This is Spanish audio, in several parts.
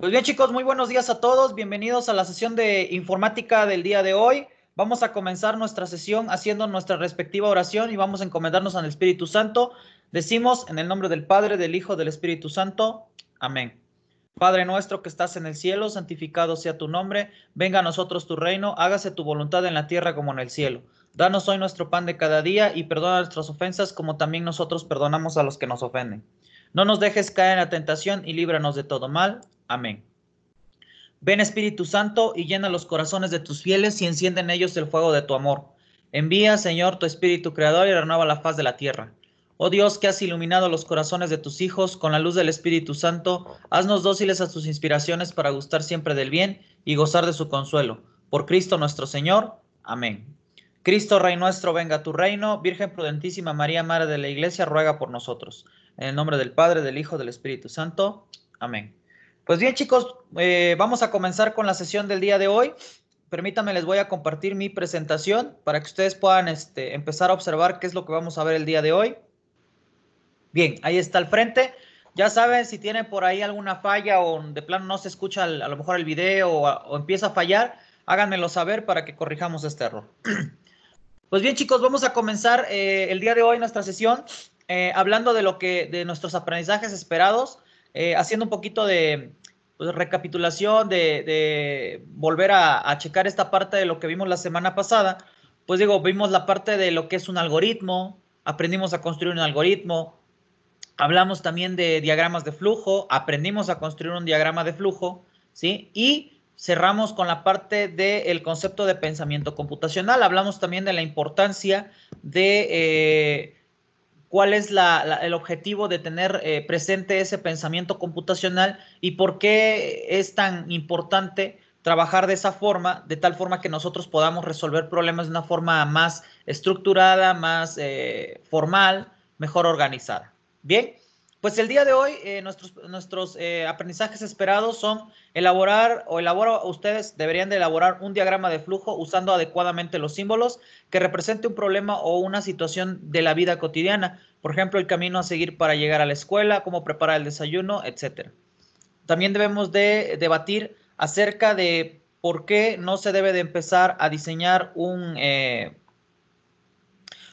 Pues bien chicos, muy buenos días a todos, bienvenidos a la sesión de informática del día de hoy. Vamos a comenzar nuestra sesión haciendo nuestra respectiva oración y vamos a encomendarnos al Espíritu Santo. Decimos en el nombre del Padre, del Hijo, del Espíritu Santo. Amén. Padre nuestro que estás en el cielo, santificado sea tu nombre, venga a nosotros tu reino, hágase tu voluntad en la tierra como en el cielo. Danos hoy nuestro pan de cada día y perdona nuestras ofensas como también nosotros perdonamos a los que nos ofenden. No nos dejes caer en la tentación y líbranos de todo mal. Amén. Ven Espíritu Santo y llena los corazones de tus fieles y enciende en ellos el fuego de tu amor. Envía, Señor, tu Espíritu Creador y renueva la faz de la tierra. Oh Dios, que has iluminado los corazones de tus hijos con la luz del Espíritu Santo, haznos dóciles a tus inspiraciones para gustar siempre del bien y gozar de su consuelo. Por Cristo nuestro Señor. Amén. Cristo, Rey nuestro, venga tu reino. Virgen prudentísima María, Madre de la Iglesia, ruega por nosotros. En el nombre del Padre, del Hijo, del Espíritu Santo. Amén. Pues bien, chicos, eh, vamos a comenzar con la sesión del día de hoy. Permítanme, les voy a compartir mi presentación para que ustedes puedan este, empezar a observar qué es lo que vamos a ver el día de hoy. Bien, ahí está al frente. Ya saben, si tienen por ahí alguna falla o de plano no se escucha a lo mejor el video o, empieza a fallar, háganmelo saber para que corrijamos este error. Pues bien, chicos, vamos a comenzar eh, el día de hoy nuestra sesión eh, hablando de lo que de nuestros aprendizajes esperados. Eh, haciendo un poquito de pues, recapitulación, de, volver a, checar esta parte de lo que vimos la semana pasada, pues digo, vimos la parte de lo que es un algoritmo, aprendimos a construir un algoritmo, hablamos también de diagramas de flujo, aprendimos a construir un diagrama de flujo, ¿sí? Y cerramos con la parte del concepto de pensamiento computacional, hablamos también de la importancia de... Eh, cuál es el objetivo de tener eh, presente ese pensamiento computacional y por qué es tan importante trabajar de esa forma, de tal forma que nosotros podamos resolver problemas de una forma más estructurada, más eh, formal, mejor organizada. Bien, pues el día de hoy eh, nuestros, nuestros eh, aprendizajes esperados son elaborar o elaborar, ustedes deberían de elaborar un diagrama de flujo usando adecuadamente los símbolos que represente un problema o una situación de la vida cotidiana. Por ejemplo, el camino a seguir para llegar a la escuela, cómo preparar el desayuno, etc. También debemos de debatir acerca de por qué no se debe de empezar a diseñar un... Eh,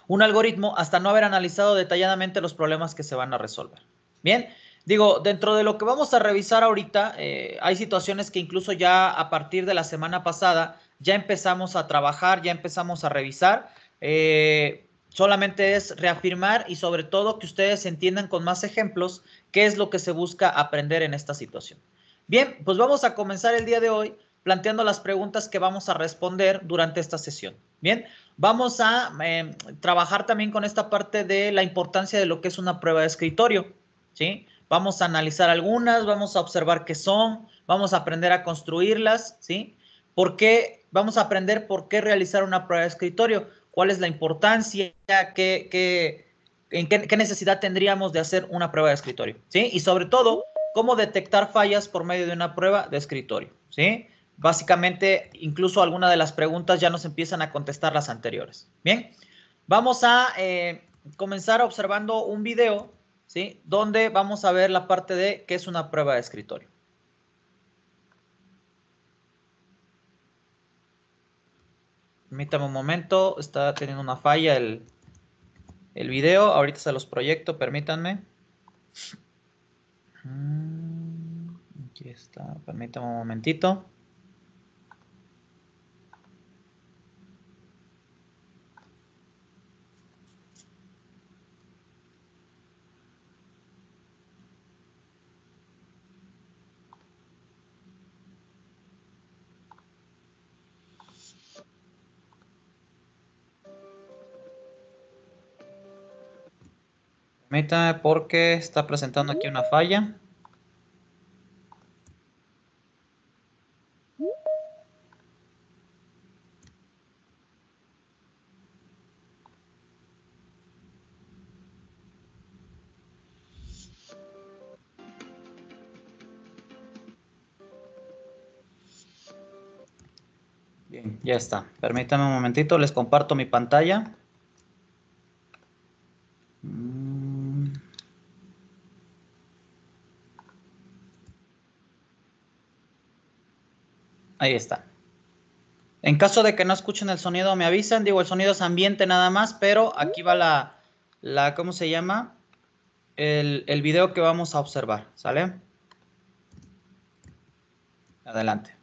un algoritmo hasta no haber analizado detalladamente los problemas que se van a resolver. Bien, digo, dentro de lo que vamos a revisar ahorita, eh, hay situaciones que incluso ya a partir de la semana pasada ya empezamos a trabajar, ya empezamos a revisar. Eh, solamente es reafirmar y sobre todo que ustedes entiendan con más ejemplos qué es lo que se busca aprender en esta situación. Bien, pues vamos a comenzar el día de hoy planteando las preguntas que vamos a responder durante esta sesión. Bien, vamos a eh, trabajar también con esta parte de la importancia de lo que es una prueba de escritorio. ¿sí? Vamos a analizar algunas, vamos a observar qué son, vamos a aprender a construirlas, ¿sí? ¿Por qué? Vamos a aprender por qué realizar una prueba de escritorio, cuál es la importancia, qué, que en qué, necesidad tendríamos de hacer una prueba de escritorio, ¿sí? Y sobre todo, cómo detectar fallas por medio de una prueba de escritorio, ¿sí? Básicamente, incluso algunas de las preguntas ya nos empiezan a contestar las anteriores. Bien, vamos a eh, comenzar observando un video ¿sí? Donde vamos a ver la parte de qué es una prueba de escritorio. Permítame un momento, está teniendo una falla el, el video. Ahorita se los proyecto, permítanme. Mm, aquí está, permítame un momentito. Permítame porque está presentando aquí una falla. Bien, ya está. Permítanme un momentito, les comparto mi pantalla. Ahí está. En caso de que no escuchen el sonido, me avisan. Digo, el sonido es ambiente nada más, pero aquí va la, ¿cómo se llama? El, el video que vamos a observar, ¿sale? Adelante.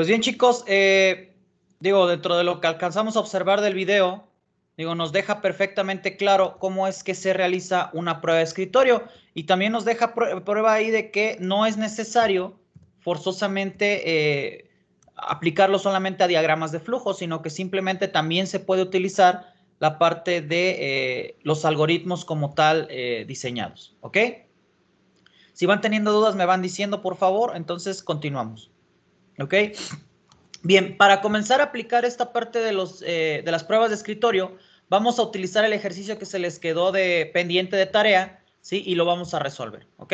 Pues bien, chicos, eh, digo, dentro de lo que alcanzamos a observar del video, digo, nos deja perfectamente claro cómo es que se realiza una prueba de escritorio y también nos deja prueba ahí de que no es necesario forzosamente eh, aplicarlo solamente a diagramas de flujo, sino que simplemente también se puede utilizar la parte de eh, los algoritmos como tal diseñados, ¿ok? Si van teniendo dudas, me van diciendo, por favor, entonces continuamos. ¿Ok? Bien, para comenzar a aplicar esta parte de, los, eh, las pruebas de escritorio, vamos a utilizar el ejercicio que se les quedó de pendiente de tarea, ¿sí? Y lo vamos a resolver, ¿ok?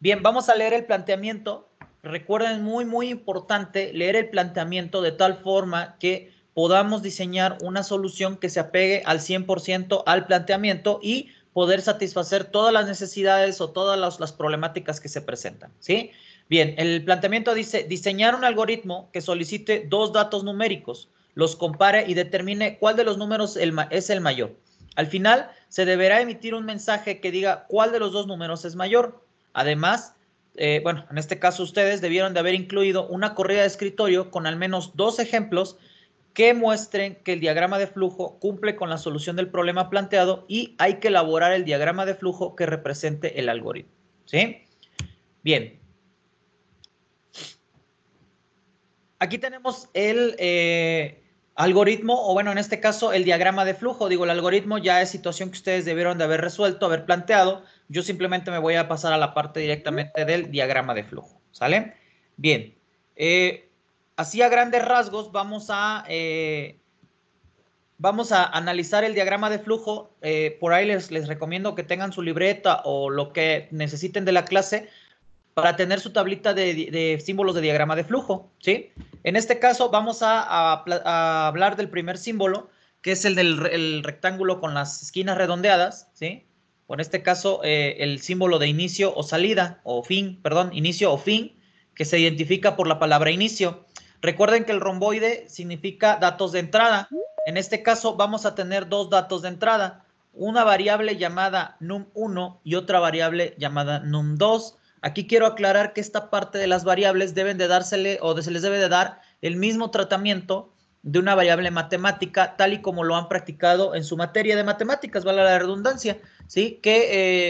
Bien, vamos a leer el planteamiento. Recuerden, muy, muy importante leer el planteamiento de tal forma que podamos diseñar una solución que se apegue al 100% al planteamiento y poder satisfacer todas las necesidades o todas las, problemáticas que se presentan, ¿sí? sí Bien, el planteamiento dice diseñar un algoritmo que solicite dos datos numéricos, los compare y determine cuál de los números es el mayor. Al final, se deberá emitir un mensaje que diga cuál de los dos números es mayor. Además, eh, bueno, en este caso ustedes debieron de haber incluido una corrida de escritorio con al menos dos ejemplos que muestren que el diagrama de flujo cumple con la solución del problema planteado y hay que elaborar el diagrama de flujo que represente el algoritmo. ¿Sí? Bien, aquí tenemos el eh, algoritmo, o bueno, en este caso, el diagrama de flujo. Digo, el algoritmo ya es situación que ustedes debieron de haber resuelto, haber planteado. Yo simplemente me voy a pasar a la parte directamente del diagrama de flujo, ¿sale? Bien, eh, así a grandes rasgos vamos a... Eh, vamos a analizar el diagrama de flujo. por ahí les, les recomiendo que tengan su libreta o lo que necesiten de la clase para tener su tablita de, símbolos de diagrama de flujo, ¿sí? En este caso vamos a, hablar del primer símbolo, que es el del rectángulo con las esquinas redondeadas, ¿sí? en este caso, eh, el símbolo de inicio o salida, o fin, perdón, inicio o fin, que se identifica por la palabra inicio. Recuerden que el romboide significa datos de entrada. En este caso, vamos a tener dos datos de entrada, una variable llamada num1 y otra variable llamada num2. Aquí quiero aclarar que esta parte de las variables deben de dársele o se les debe de dar el mismo tratamiento de una variable matemática, tal y como lo han practicado en su materia de matemáticas, vale la redundancia, ¿sí? Que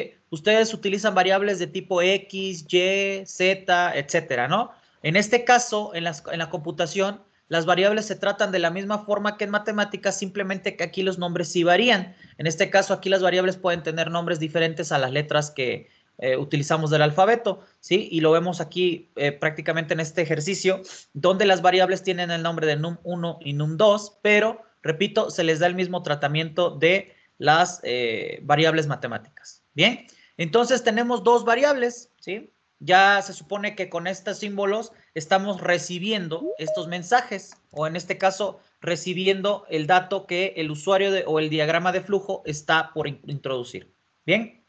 eh, ustedes utilizan variables de tipo X, Y, Z, etcétera, ¿no? En este caso, en la computación, las variables se tratan de la misma forma que en matemáticas, simplemente que aquí los nombres sí varían. En este caso, aquí las variables pueden tener nombres diferentes a las letras que eh, utilizamos del alfabeto, ¿sí? Y lo vemos aquí eh, prácticamente en este ejercicio, donde las variables tienen el nombre de num1 y num2, pero, repito, se les da el mismo tratamiento de las eh, variables matemáticas, ¿bien? Entonces tenemos dos variables, ¿sí? Ya se supone que con estos símbolos estamos recibiendo estos mensajes, o en este caso, recibiendo el dato que el usuario o el diagrama de flujo está por introducir, ¿bien?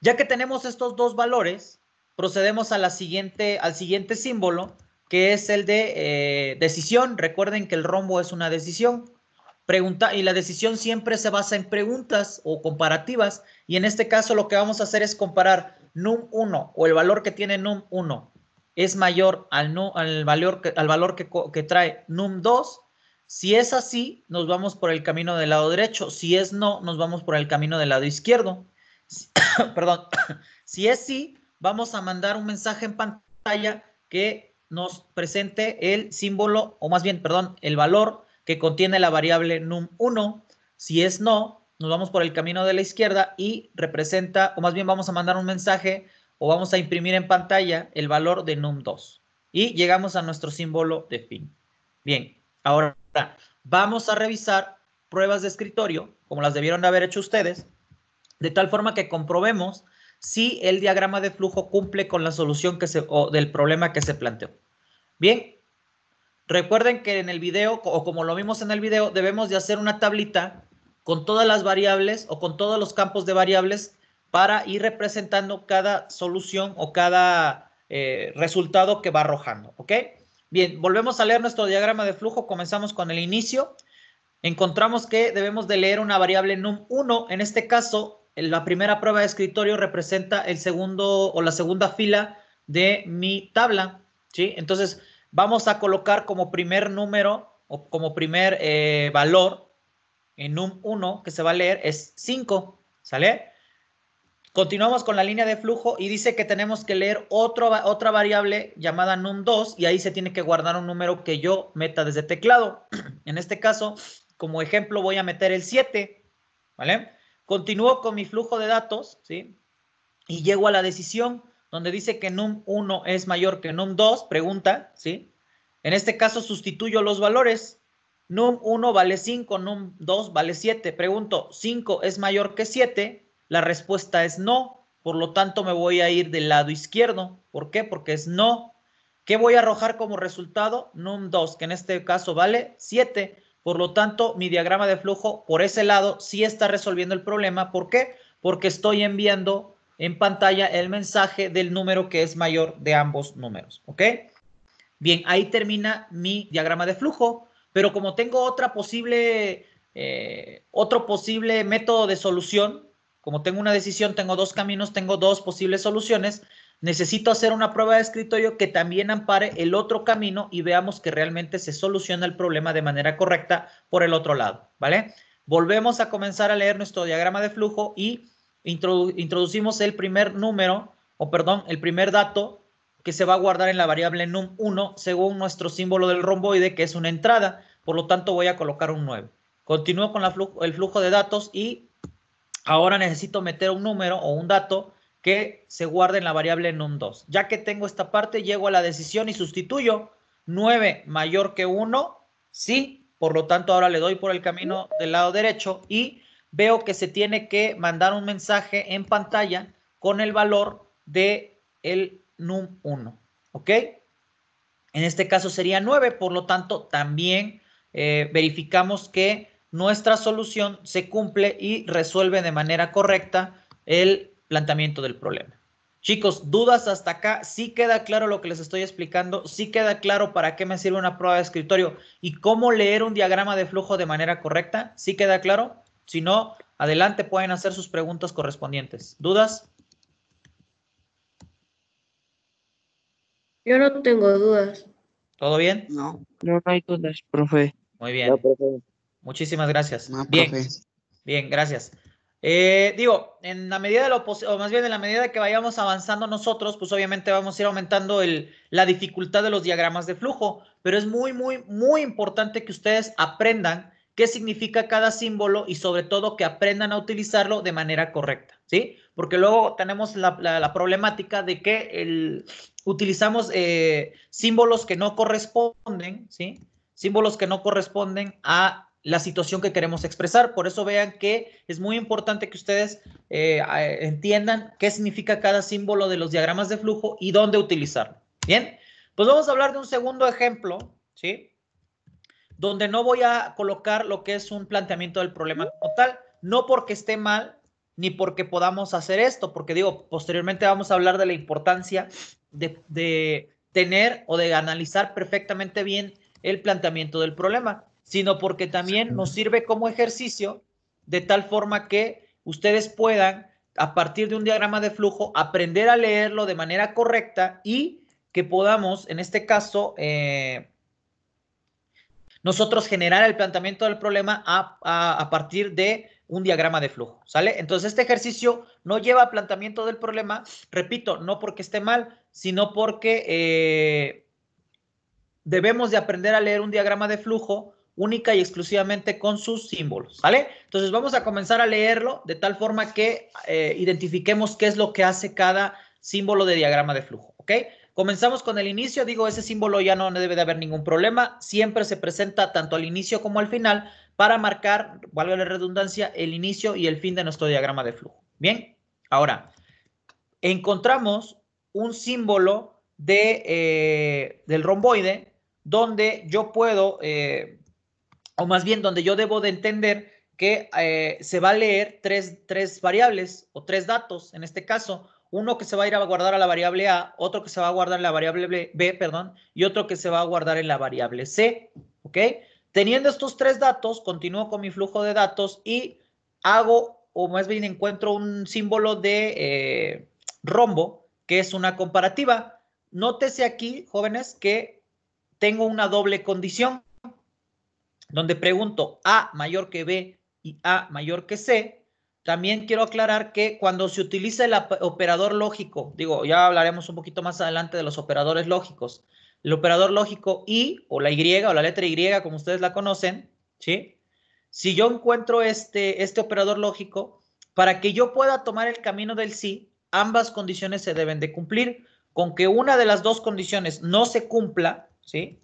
Ya que tenemos estos dos valores, procedemos a la siguiente, al siguiente símbolo, que es el de eh, decisión. Recuerden que el rombo es una decisión. Pregunta, y la decisión siempre se basa en preguntas o comparativas. Y en este caso lo que vamos a hacer es comparar num1 o el valor que tiene num1 es mayor al, al valor, que, que, que trae num2. Si es así, nos vamos por el camino del lado derecho. Si es no, nos vamos por el camino del lado izquierdo. perdón, si es sí, vamos a mandar un mensaje en pantalla que nos presente el símbolo, o más bien, perdón, el valor que contiene la variable num1. Si es no, nos vamos por el camino de la izquierda y representa, o más bien vamos a mandar un mensaje o vamos a imprimir en pantalla el valor de num2. Y llegamos a nuestro símbolo de fin. Bien, ahora vamos a revisar pruebas de escritorio, como las debieron haber hecho ustedes, de tal forma que comprobemos si el diagrama de flujo cumple con la solución que se, o del problema que se planteó. Bien, recuerden que en el video, o como lo vimos en el video, debemos de hacer una tablita con todas las variables o con todos los campos de variables para ir representando cada solución o cada eh, resultado que va arrojando, ¿ok? Bien, volvemos a leer nuestro diagrama de flujo, comenzamos con el inicio. Encontramos que debemos de leer una variable num1, en este caso la primera prueba de escritorio representa el segundo o la segunda fila de mi tabla, ¿sí? Entonces, vamos a colocar como primer número o como primer eh, valor en num1 que se va a leer es 5, ¿sale? Continuamos con la línea de flujo y dice que tenemos que leer otra variable llamada num2 y ahí se tiene que guardar un número que yo meta desde teclado. en este caso, como ejemplo, voy a meter el 7, ¿vale? Continúo con mi flujo de datos, ¿sí? Y llego a la decisión donde dice que num1 es mayor que num2, pregunta, ¿sí? En este caso sustituyo los valores. Num1 vale 5, num2 vale 7. Pregunto, ¿5 es mayor que 7? La respuesta es no. Por lo tanto, me voy a ir del lado izquierdo. ¿Por qué? Porque es no. ¿Qué voy a arrojar como resultado? Num2, que en este caso vale 7. Por lo tanto, mi diagrama de flujo por ese lado sí está resolviendo el problema. ¿Por qué? Porque estoy enviando en pantalla el mensaje del número que es mayor de ambos números. ¿Ok? Bien, ahí termina mi diagrama de flujo, pero como tengo otra posible, eh, otro posible método de solución, como tengo una decisión, tengo dos caminos, tengo dos posibles soluciones, Necesito hacer una prueba de escritorio que también ampare el otro camino y veamos que realmente se soluciona el problema de manera correcta por el otro lado, ¿vale? Volvemos a comenzar a leer nuestro diagrama de flujo y introducimos el primer número, o perdón, el primer dato que se va a guardar en la variable num1 según nuestro símbolo del romboide, que es una entrada. Por lo tanto, voy a colocar un 9. Continúo con el flujo de datos y ahora necesito meter un número o un dato que se en la variable num2. Ya que tengo esta parte, llego a la decisión y sustituyo 9 mayor que 1, sí, por lo tanto ahora le doy por el camino del lado derecho y veo que se tiene que mandar un mensaje en pantalla con el valor de el num1, ¿ok? En este caso sería 9, por lo tanto también eh, verificamos que nuestra solución se cumple y resuelve de manera correcta el planteamiento del problema. Chicos, dudas hasta acá. Sí queda claro lo que les estoy explicando. Sí queda claro para qué me sirve una prueba de escritorio y cómo leer un diagrama de flujo de manera correcta. Sí queda claro. Si no, adelante pueden hacer sus preguntas correspondientes. ¿Dudas? Yo no tengo dudas. ¿Todo bien? No, no hay dudas, profe. Muy bien. Muchísimas gracias. bien, bien, gracias. Eh, digo, en la medida de lo o más bien en la medida que vayamos avanzando nosotros, pues obviamente vamos a ir aumentando la dificultad de los diagramas de flujo, pero es muy, muy, muy importante que ustedes aprendan qué significa cada símbolo y sobre todo que aprendan a utilizarlo de manera correcta, ¿sí? Porque luego tenemos la, problemática de que utilizamos eh, símbolos que no corresponden, ¿sí? Símbolos que no corresponden a la situación que queremos expresar. Por eso vean que es muy importante que ustedes eh, entiendan qué significa cada símbolo de los diagramas de flujo y dónde utilizarlo. Bien, pues vamos a hablar de un segundo ejemplo, ¿sí? Donde no voy a colocar lo que es un planteamiento del problema total, no porque esté mal, ni porque podamos hacer esto, porque digo, posteriormente vamos a hablar de la importancia de tener o de analizar perfectamente bien el planteamiento del problema sino porque también nos sirve como ejercicio de tal forma que ustedes puedan, a partir de un diagrama de flujo, aprender a leerlo de manera correcta y que podamos, en este caso, eh, nosotros generar el planteamiento del problema a, partir de un diagrama de flujo, ¿sale? Entonces, este ejercicio no lleva a planteamiento del problema, repito, no porque esté mal, sino porque eh, debemos de aprender a leer un diagrama de flujo única y exclusivamente con sus símbolos, ¿vale? Entonces vamos a comenzar a leerlo de tal forma que eh, identifiquemos qué es lo que hace cada símbolo de diagrama de flujo, ¿ok? Comenzamos con el inicio, digo, ese símbolo ya no debe de haber ningún problema, siempre se presenta tanto al inicio como al final para marcar, valga la redundancia, el inicio y el fin de nuestro diagrama de flujo. Bien, ahora, encontramos un símbolo de, eh, del romboide donde yo puedo, eh, o más bien donde yo debo de entender que eh, se va a leer tres, tres, variables o tres datos, en este caso, uno que se va a ir a guardar a la variable A, otro que se va a guardar en la variable B, perdón, y otro que se va a guardar en la variable C, ¿ok? Teniendo estos tres datos, continúo con mi flujo de datos y hago, o más bien encuentro un símbolo de eh, rombo, que es una comparativa. Nótese aquí, jóvenes, que tengo una doble condición donde pregunto A mayor que B y A mayor que C, también quiero aclarar que cuando se utiliza el operador lógico, digo, ya hablaremos un poquito más adelante de los operadores lógicos, el operador lógico Y o la Y o la letra Y, como ustedes la conocen, ¿sí? Si yo encuentro este, este operador lógico, para que yo pueda tomar el camino del sí, ambas condiciones se deben de cumplir. Con que una de las dos condiciones no se cumpla, ¿sí?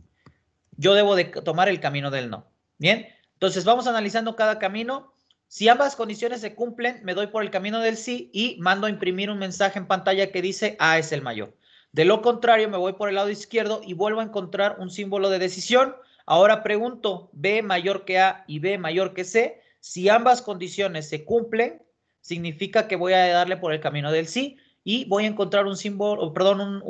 Yo debo de tomar el camino del no. Bien, entonces vamos analizando cada camino. Si ambas condiciones se cumplen, me doy por el camino del sí y mando a imprimir un mensaje en pantalla que dice A es el mayor. De lo contrario, me voy por el lado izquierdo y vuelvo a encontrar un símbolo de decisión. Ahora pregunto B mayor que A y B mayor que C. Si ambas condiciones se cumplen, significa que voy a darle por el camino del sí y voy a encontrar un símbolo, perdón,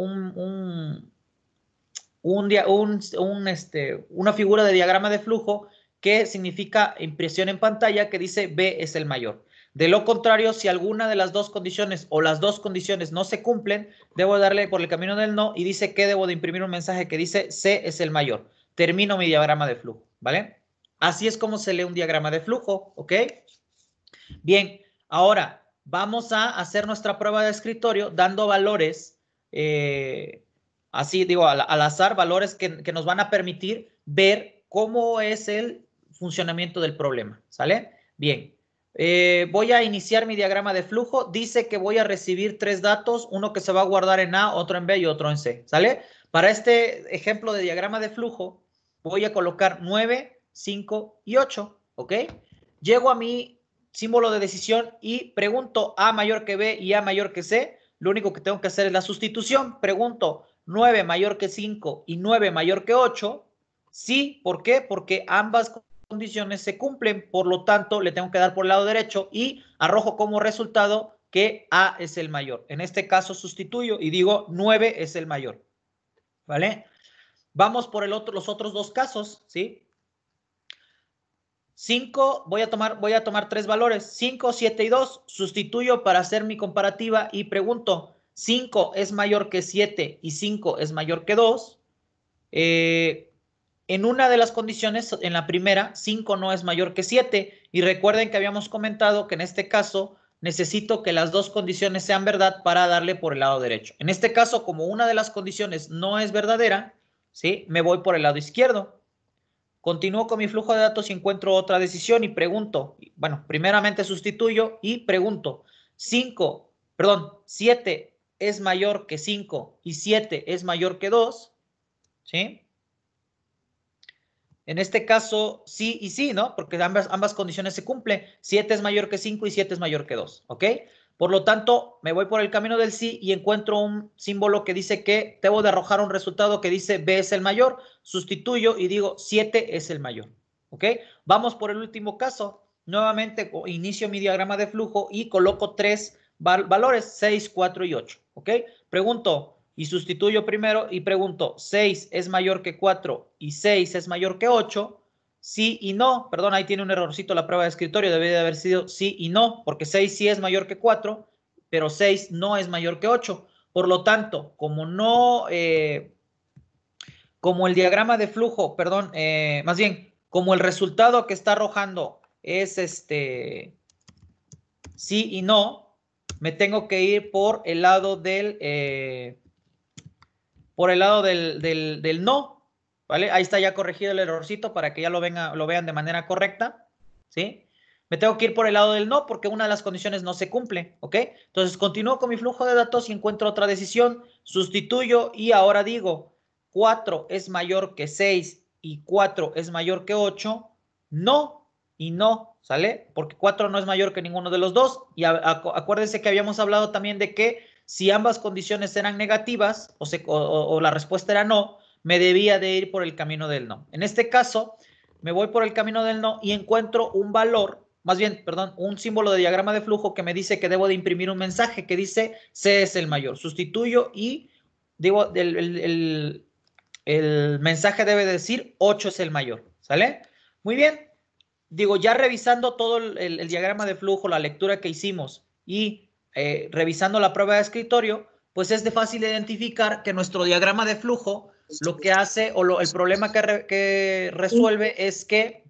un, este, una figura de diagrama de flujo Qué significa impresión en pantalla que dice B es el mayor. De lo contrario, si alguna de las dos condiciones o las dos condiciones no se cumplen, debo darle por el camino del no y dice que debo de imprimir un mensaje que dice C es el mayor. Termino mi diagrama de flujo, ¿vale? Así es como se lee un diagrama de flujo, ¿ok? Bien, ahora vamos a hacer nuestra prueba de escritorio dando valores, eh, así digo, al, azar, valores que nos van a permitir ver cómo es el funcionamiento del problema, ¿sale? Bien, eh, voy a iniciar mi diagrama de flujo. Dice que voy a recibir tres datos, uno que se va a guardar en A, otro en B y otro en C, ¿sale? Para este ejemplo de diagrama de flujo, voy a colocar 9, 5 y 8, ¿ok? Llego a mi símbolo de decisión y pregunto A mayor que B y A mayor que C. Lo único que tengo que hacer es la sustitución. Pregunto 9 mayor que 5 y 9 mayor que 8. Sí, ¿por qué? Porque ambas condiciones se cumplen, por lo tanto le tengo que dar por el lado derecho y arrojo como resultado que A es el mayor. En este caso sustituyo y digo 9 es el mayor. ¿Vale? Vamos por el otro, los otros dos casos, ¿sí? 5, voy a tomar, voy a tomar tres valores, 5, 7 y 2, sustituyo para hacer mi comparativa y pregunto, 5 es mayor que 7 y 5 es mayor que 2. Eh, en una de las condiciones, en la primera, 5 no es mayor que 7. Y recuerden que habíamos comentado que en este caso necesito que las dos condiciones sean verdad para darle por el lado derecho. En este caso, como una de las condiciones no es verdadera, ¿sí? me voy por el lado izquierdo. Continúo con mi flujo de datos y encuentro otra decisión y pregunto, bueno, primeramente sustituyo y pregunto, 5, perdón, 7 es mayor que 5 y 7 es mayor que 2, ¿sí? En este caso, sí y sí, ¿no? Porque ambas, ambas condiciones se cumplen. 7 es mayor que 5 y 7 es mayor que 2, ¿ok? Por lo tanto, me voy por el camino del sí y encuentro un símbolo que dice que debo de arrojar un resultado que dice B es el mayor. Sustituyo y digo 7 es el mayor, ¿ok? Vamos por el último caso. Nuevamente inicio mi diagrama de flujo y coloco tres valores, 6, 4 y 8, ¿ok? Pregunto, y sustituyo primero y pregunto, 6 es mayor que 4 y 6 es mayor que 8, sí y no, perdón, ahí tiene un errorcito la prueba de escritorio, debe de haber sido sí y no, porque 6 sí es mayor que 4, pero 6 no es mayor que 8. Por lo tanto, como no, eh, como el diagrama de flujo, perdón, eh, más bien, como el resultado que está arrojando es este sí y no, me tengo que ir por el lado del... Eh, por el lado del, no, ¿vale? Ahí está ya corregido el errorcito para que ya lo, venga, lo vean de manera correcta, ¿sí? Me tengo que ir por el lado del no porque una de las condiciones no se cumple, ¿ok? Entonces continúo con mi flujo de datos y encuentro otra decisión, sustituyo y ahora digo 4 es mayor que 6 y 4 es mayor que 8, no y no, ¿sale? Porque 4 no es mayor que ninguno de los dos y acuérdense que habíamos hablado también de que si ambas condiciones eran negativas o, la respuesta era no, me debía de ir por el camino del no. En este caso, me voy por el camino del no y encuentro un valor, más bien, perdón, un símbolo de diagrama de flujo que me dice que debo de imprimir un mensaje que dice C es el mayor. Sustituyo y digo, el, mensaje debe decir 8 es el mayor. ¿Sale? Muy bien, digo, ya revisando todo el, diagrama de flujo, la lectura que hicimos y eh, revisando la prueba de escritorio, pues es de fácil identificar que nuestro diagrama de flujo lo que hace o el problema que, resuelve es que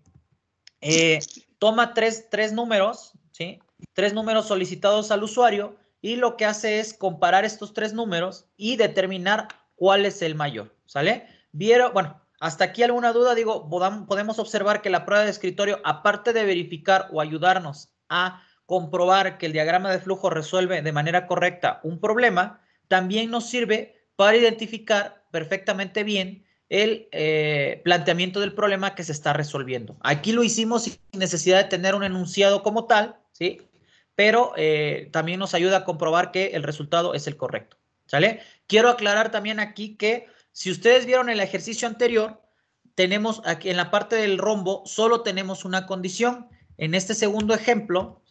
eh, toma tres, números, ¿sí? tres números solicitados al usuario y lo que hace es comparar estos tres números y determinar cuál es el mayor, ¿sale? Vieron, bueno, hasta aquí alguna duda, digo, podemos observar que la prueba de escritorio, aparte de verificar o ayudarnos a comprobar que el diagrama de flujo resuelve de manera correcta un problema, también nos sirve para identificar perfectamente bien el eh, planteamiento del problema que se está resolviendo. Aquí lo hicimos sin necesidad de tener un enunciado como tal, ¿sí? pero eh, también nos ayuda a comprobar que el resultado es el correcto. ¿Sale? Quiero aclarar también aquí que si ustedes vieron el ejercicio anterior, tenemos aquí en la parte del rombo, solo tenemos una condición en este segundo ejemplo,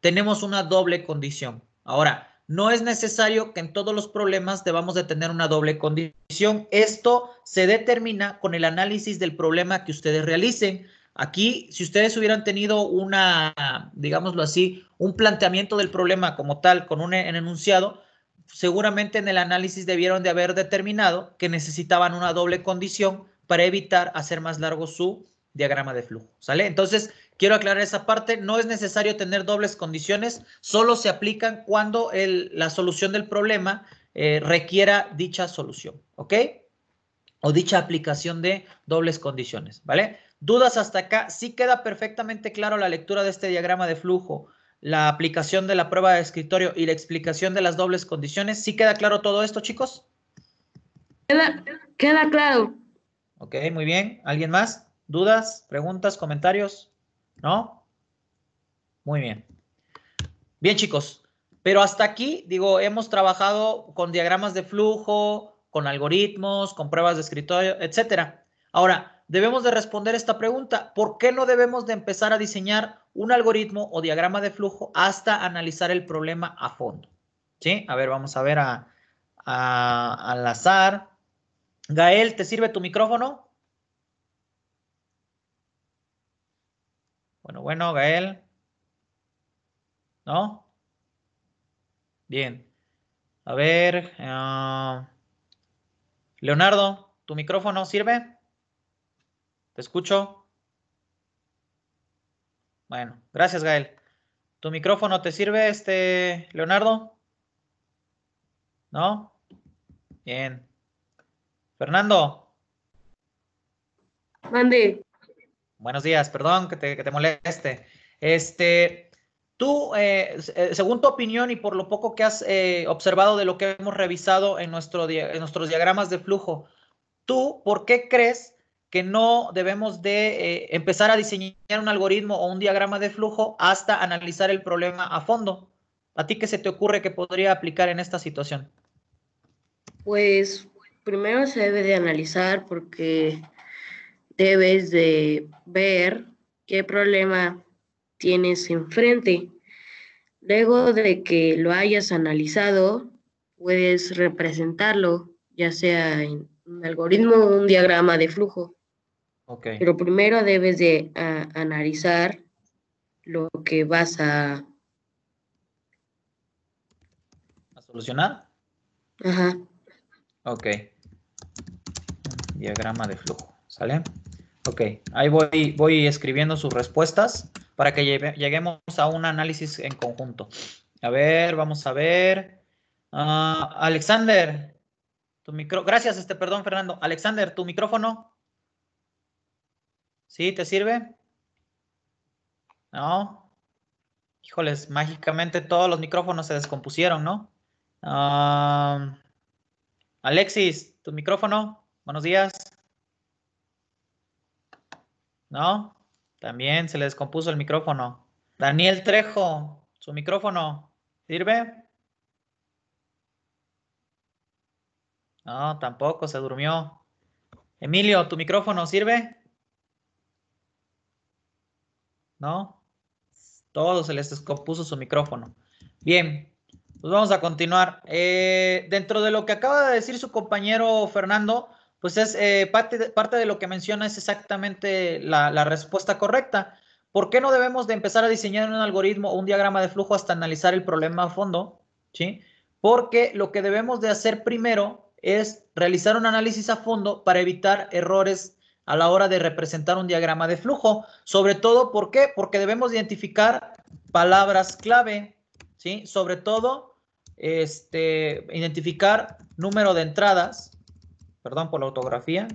tenemos una doble condición. Ahora, no es necesario que en todos los problemas debamos de tener una doble condición. Esto se determina con el análisis del problema que ustedes realicen. Aquí, si ustedes hubieran tenido una, digámoslo así, un planteamiento del problema como tal, con un enunciado, seguramente en el análisis debieron de haber determinado que necesitaban una doble condición para evitar hacer más largo su diagrama de flujo. ¿Sale? Entonces, Quiero aclarar esa parte, no es necesario tener dobles condiciones, solo se aplican cuando la solución del problema eh, requiera dicha solución, ¿ok? O dicha aplicación de dobles condiciones, ¿vale? Dudas hasta acá, sí queda perfectamente claro la lectura de este diagrama de flujo, la aplicación de la prueba de escritorio y la explicación de las dobles condiciones. ¿Sí queda claro todo esto, chicos? queda claro. Ok, muy bien. ¿Alguien más? ¿Dudas, preguntas, comentarios? ¿No? Muy bien. Bien, chicos. Pero hasta aquí, digo, hemos trabajado con diagramas de flujo, con algoritmos, con pruebas de escritorio, etcétera. Ahora, debemos de responder esta pregunta. ¿Por qué no debemos de empezar a diseñar un algoritmo o diagrama de flujo hasta analizar el problema a fondo? ¿Sí? A ver, vamos a ver a, al azar. Gael, ¿te sirve tu micrófono? Bueno, Gael. ¿No? Bien. A ver. Ah, Leonardo, ¿tu micrófono sirve? ¿Te escucho? Bueno, gracias, Gael. ¿Tu micrófono te sirve, este, Leonardo? ¿No? Bien. Fernando. Mande. Buenos días, perdón que te, moleste. Este, tú, eh, eh, según tu opinión y por lo poco que has eh, observado de lo que hemos revisado en, nuestro, nuestros diagramas de flujo, ¿tú por qué crees que no debemos de empezar a diseñar un algoritmo o un diagrama de flujo hasta analizar el problema a fondo? ¿A ti qué se te ocurre que podría aplicar en esta situación? Pues primero se debe de analizar porque debes de ver qué problema tienes enfrente. Luego de que lo hayas analizado, puedes representarlo, ya sea en un algoritmo o un diagrama de flujo. Okay. Pero primero debes de analizar lo que vas a... ¿A solucionar? Ajá. Ok. Diagrama de flujo, ¿sale? Ok, ahí voy, voy escribiendo sus respuestas para que lleguemos a un análisis en conjunto. A ver, vamos a ver. Ah, Alexander, tu micrófono. Gracias, este, perdón, Fernando. Alexander, tu micrófono. ¿Sí? ¿Te sirve? ¿No? Híjoles, mágicamente todos los micrófonos se descompusieron, ¿no? Ah, Alexis, tu micrófono. Buenos días. No, también se le descompuso el micrófono. Daniel Trejo, su micrófono, ¿sirve? No, tampoco, se durmió. Emilio, ¿tu micrófono sirve? ¿No? Todo se les descompuso su micrófono. Bien, pues vamos a continuar. Eh, dentro de lo que acaba de decir su compañero Fernando, pues es eh, parte, de, lo que menciona es exactamente la, respuesta correcta. ¿Por qué no debemos de empezar a diseñar un algoritmo o un diagrama de flujo hasta analizar el problema a fondo? ¿Sí? Porque lo que debemos de hacer primero es realizar un análisis a fondo para evitar errores a la hora de representar un diagrama de flujo. Sobre todo, ¿por qué? Porque debemos identificar palabras clave, ¿sí? Sobre todo, este, identificar número de entradas, perdón por la autografía.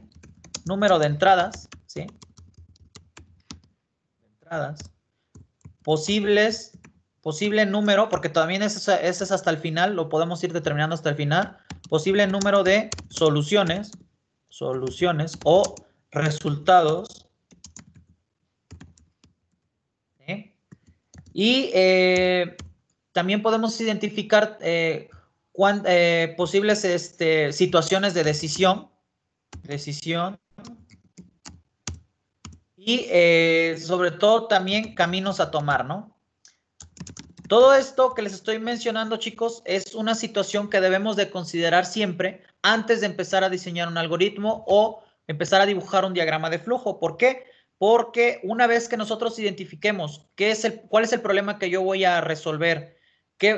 número de entradas, ¿sí? Entradas, posibles, posible número, porque también ese, es hasta el final, lo podemos ir determinando hasta el final, posible número de soluciones, soluciones o resultados. Y eh, también podemos identificar eh, eh, posibles este, situaciones de decisión. Decisión. Y eh, sobre todo también caminos a tomar, ¿no? Todo esto que les estoy mencionando, chicos, es una situación que debemos de considerar siempre antes de empezar a diseñar un algoritmo o empezar a dibujar un diagrama de flujo. ¿Por qué? Porque una vez que nosotros identifiquemos qué es el, cuál es el problema que yo voy a resolver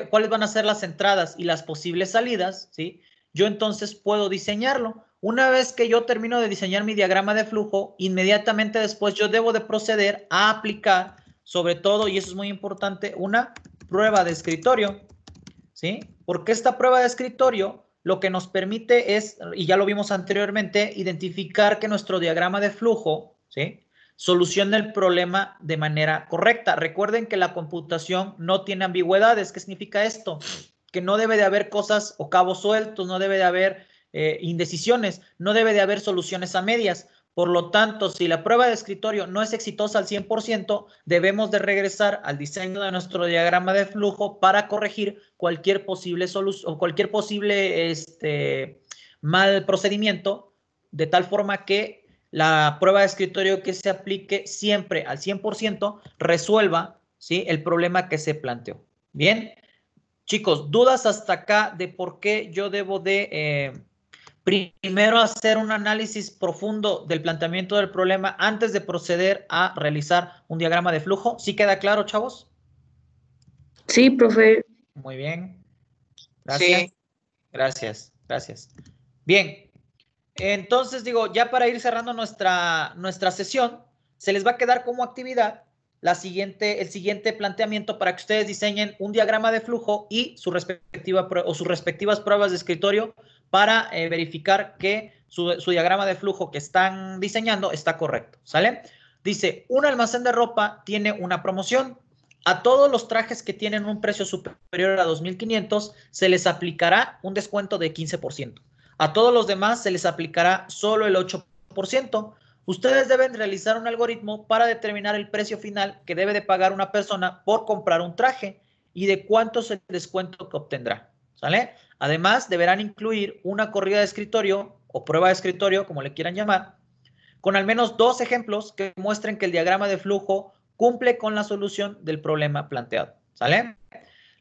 cuáles van a ser las entradas y las posibles salidas, ¿sí? Yo entonces puedo diseñarlo. Una vez que yo termino de diseñar mi diagrama de flujo, inmediatamente después yo debo de proceder a aplicar, sobre todo, y eso es muy importante, una prueba de escritorio, ¿sí? Porque esta prueba de escritorio lo que nos permite es, y ya lo vimos anteriormente, identificar que nuestro diagrama de flujo, ¿sí? solucione el problema de manera correcta. Recuerden que la computación no tiene ambigüedades. ¿Qué significa esto? Que no debe de haber cosas o cabos sueltos, no debe de haber eh, indecisiones, no debe de haber soluciones a medias. Por lo tanto, si la prueba de escritorio no es exitosa al 100%, debemos de regresar al diseño de nuestro diagrama de flujo para corregir cualquier posible solución o cualquier posible este, mal procedimiento, de tal forma que la prueba de escritorio que se aplique siempre al 100% resuelva ¿sí? el problema que se planteó. Bien, chicos, dudas hasta acá de por qué yo debo de eh, primero hacer un análisis profundo del planteamiento del problema antes de proceder a realizar un diagrama de flujo. ¿Sí queda claro, chavos? Sí, profe. Muy bien. Gracias. Gracias, gracias. Bien, entonces, digo, ya para ir cerrando nuestra, nuestra sesión, se les va a quedar como actividad la siguiente, el siguiente planteamiento para que ustedes diseñen un diagrama de flujo y su respectiva, o sus respectivas pruebas de escritorio para eh, verificar que su, su, diagrama de flujo que están diseñando está correcto, ¿sale? Dice, un almacén de ropa tiene una promoción. A todos los trajes que tienen un precio superior a 2.500 se les aplicará un descuento de 15%. A todos los demás se les aplicará solo el 8%. Ustedes deben realizar un algoritmo para determinar el precio final que debe de pagar una persona por comprar un traje y de cuánto es el descuento que obtendrá. ¿Sale? Además, deberán incluir una corrida de escritorio o prueba de escritorio, como le quieran llamar, con al menos dos ejemplos que muestren que el diagrama de flujo cumple con la solución del problema planteado. ¿Sale?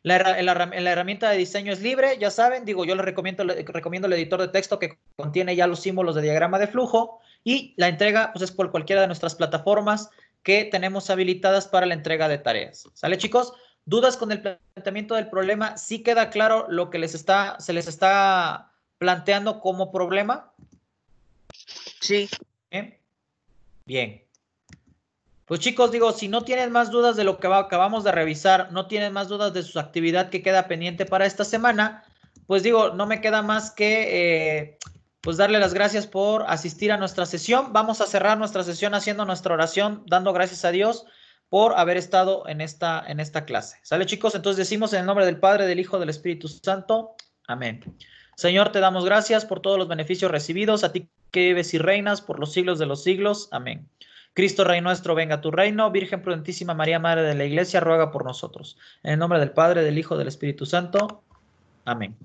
La, herramienta de diseño es libre, ya saben, digo, yo les recomiendo, recomiendo el editor de texto que contiene ya los símbolos de diagrama de flujo y la entrega pues, es por cualquiera de nuestras plataformas que tenemos habilitadas para la entrega de tareas. ¿Sale, chicos? ¿Dudas con el planteamiento del problema? ¿Sí queda claro lo que les está, se les está planteando como problema? Sí. ¿Eh? Bien. Pues chicos, digo, si no tienen más dudas de lo que acabamos de revisar, no tienen más dudas de su actividad que queda pendiente para esta semana, pues digo, no me queda más que eh, pues darle las gracias por asistir a nuestra sesión. Vamos a cerrar nuestra sesión haciendo nuestra oración, dando gracias a Dios por haber estado en esta, en esta clase. ¿Sale chicos? Entonces decimos en el nombre del Padre, del Hijo, del Espíritu Santo. Amén. Señor, te damos gracias por todos los beneficios recibidos, a ti que vives y reinas por los siglos de los siglos. Amén. Cristo Rey nuestro, venga a tu reino. Virgen prudentísima María, Madre de la Iglesia, ruega por nosotros. En el nombre del Padre, del Hijo, del Espíritu Santo. Amén.